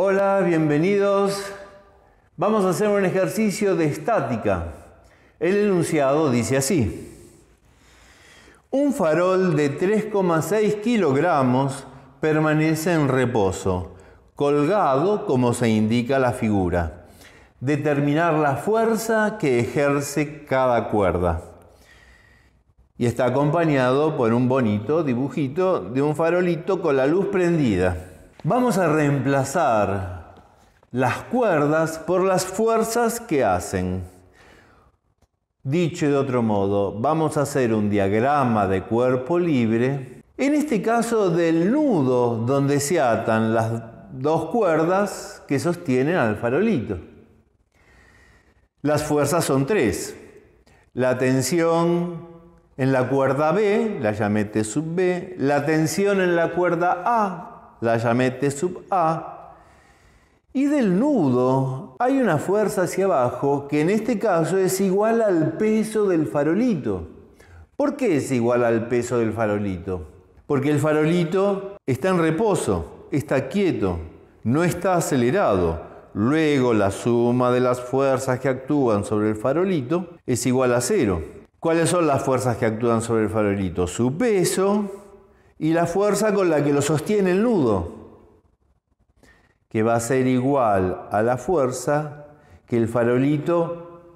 Hola, bienvenidos. Vamos a hacer un ejercicio de estática. El enunciado dice así. Un farol de 3,6 kilogramos permanece en reposo, colgado como se indica la figura. Determinar la fuerza que ejerce cada cuerda. Y está acompañado por un bonito dibujito de un farolito con la luz prendida. Vamos a reemplazar las cuerdas por las fuerzas que hacen. Dicho de otro modo, vamos a hacer un diagrama de cuerpo libre, en este caso del nudo donde se atan las dos cuerdas que sostienen al farolito. Las fuerzas son tres. La tensión en la cuerda B, la llamé T sub B, la tensión en la cuerda A, la llamé T sub A, y del nudo hay una fuerza hacia abajo que en este caso es igual al peso del farolito. ¿Por qué es igual al peso del farolito? Porque el farolito está en reposo, está quieto, no está acelerado. Luego la suma de las fuerzas que actúan sobre el farolito es igual a cero. ¿Cuáles son las fuerzas que actúan sobre el farolito? Su peso y la fuerza con la que lo sostiene el nudo, que va a ser igual a la fuerza que el farolito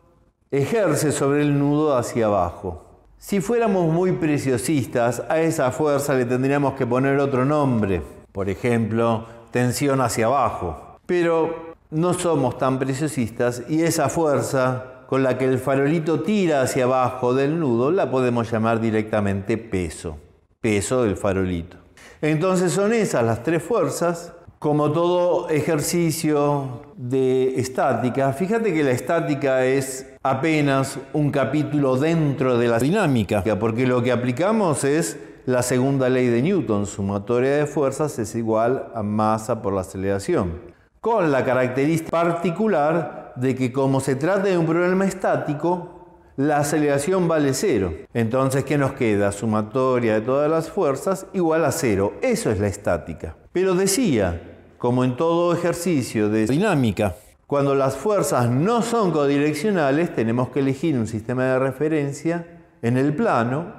ejerce sobre el nudo hacia abajo. Si fuéramos muy preciosistas, a esa fuerza le tendríamos que poner otro nombre, por ejemplo, tensión hacia abajo. Pero no somos tan preciosistas y esa fuerza con la que el farolito tira hacia abajo del nudo la podemos llamar directamente peso peso del farolito. Entonces son esas las tres fuerzas. Como todo ejercicio de estática, fíjate que la estática es apenas un capítulo dentro de la dinámica, porque lo que aplicamos es la segunda ley de Newton, sumatoria de fuerzas es igual a masa por la aceleración, con la característica particular de que como se trata de un problema estático, la aceleración vale cero. Entonces, ¿qué nos queda? Sumatoria de todas las fuerzas igual a cero. Eso es la estática. Pero decía, como en todo ejercicio de dinámica, cuando las fuerzas no son codireccionales, tenemos que elegir un sistema de referencia en el plano.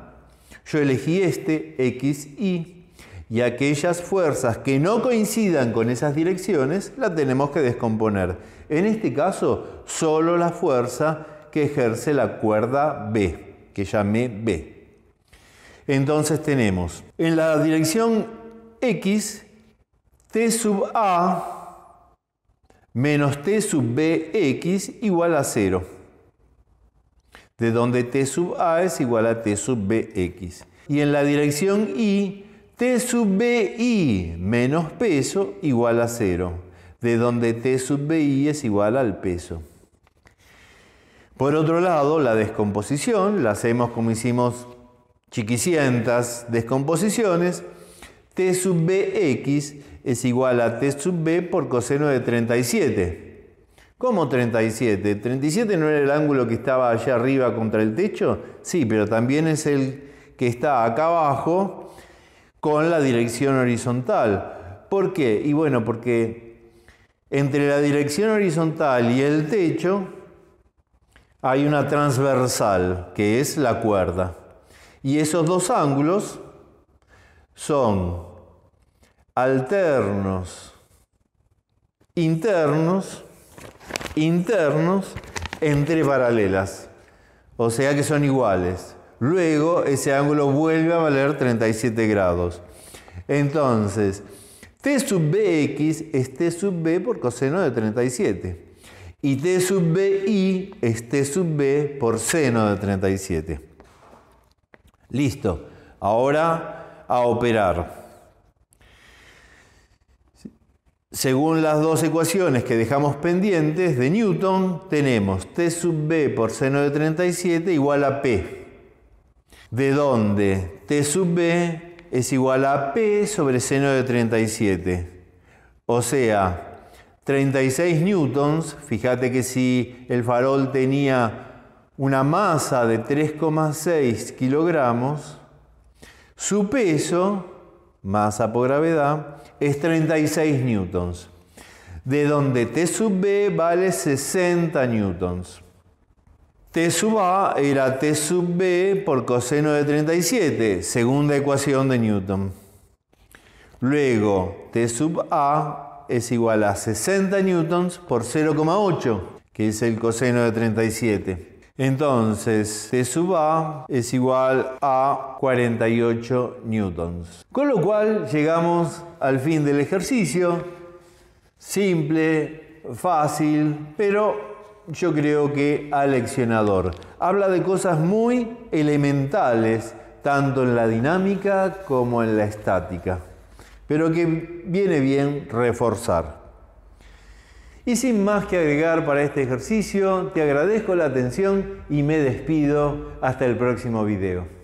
Yo elegí este, X, Y, y aquellas fuerzas que no coincidan con esas direcciones, la tenemos que descomponer. En este caso, solo la fuerza que ejerce la cuerda B, que llamé B. Entonces tenemos en la dirección X, T sub A menos T sub BX igual a 0, de donde T sub A es igual a T sub BX. Y en la dirección Y, T sub BI menos peso igual a 0, de donde T sub BI es igual al peso. Por otro lado, la descomposición la hacemos como hicimos chiquicientas descomposiciones. T sub bx es igual a T sub b por coseno de 37. ¿Cómo 37? ¿37 no era el ángulo que estaba allá arriba contra el techo? Sí, pero también es el que está acá abajo con la dirección horizontal. ¿Por qué? Y bueno, porque entre la dirección horizontal y el techo hay una transversal, que es la cuerda. Y esos dos ángulos son alternos, internos, internos, entre paralelas. O sea que son iguales. Luego ese ángulo vuelve a valer 37 grados. Entonces, T sub Bx es T sub B por coseno de 37. Y T sub B y es T sub B por seno de 37. Listo. Ahora a operar. Según las dos ecuaciones que dejamos pendientes de Newton, tenemos T sub B por seno de 37 igual a P. De donde T sub B es igual a P sobre seno de 37. O sea, 36 newtons, fíjate que si el farol tenía una masa de 3,6 kilogramos, su peso, masa por gravedad, es 36 newtons, de donde T sub B vale 60 newtons. T sub A era T sub B por coseno de 37, segunda ecuación de Newton. Luego, T sub A es igual a 60 newtons por 0,8, que es el coseno de 37. Entonces, T sub A es igual a 48 newtons. Con lo cual llegamos al fin del ejercicio. Simple, fácil, pero yo creo que aleccionador. Habla de cosas muy elementales, tanto en la dinámica como en la estática pero que viene bien reforzar. Y sin más que agregar para este ejercicio, te agradezco la atención y me despido hasta el próximo video.